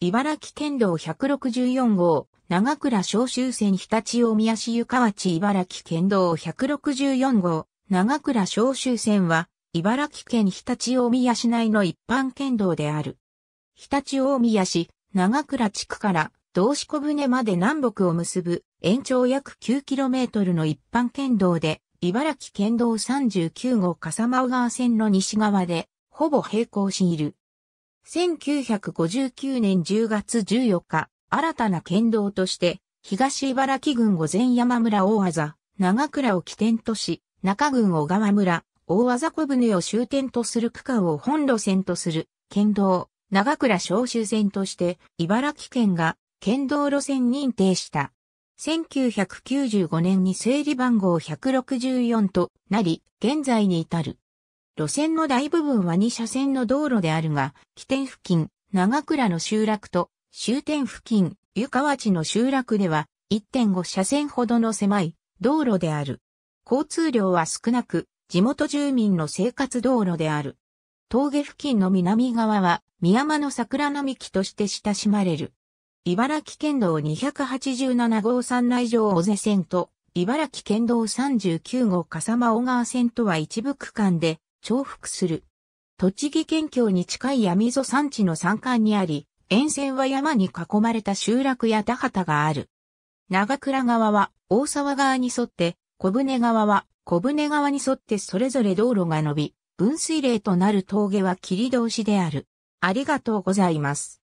茨城県道164号、長倉小州線日立大宮市湯川地茨城県道164号、長倉小州線は、茨城県日立大宮市内の一般県道である。日立大宮市、長倉地区から道志小舟まで南北を結ぶ延長約 9km の一般県道で、茨城県道39号笠間川線の西側で、ほぼ平行している。1959年10月14日、新たな県道として、東茨城郡御前山村大技、長倉を起点とし、中郡小川村、大技小舟を終点とする区間を本路線とする、県道、長倉小州線として、茨城県が県道路線認定した。1995年に整理番号164となり、現在に至る。路線の大部分は2車線の道路であるが、起点付近、長倉の集落と終点付近、湯川地の集落では1.5車線ほどの狭い道路である。交通量は少なく、地元住民の生活道路である。峠付近の南側は、宮山の桜並木として親しまれる。茨城県道287号山内城尾瀬線と、茨城県道39号笠間小川線とは一部区間で重複する。栃木県境に近い闇溝山地の山間にあり、沿線は山に囲まれた集落や田畑がある。長倉川は大沢川に沿って、小舟川は小舟川に沿ってそれぞれ道路が伸び、分水嶺となる峠は切通しである。ありがとうございます。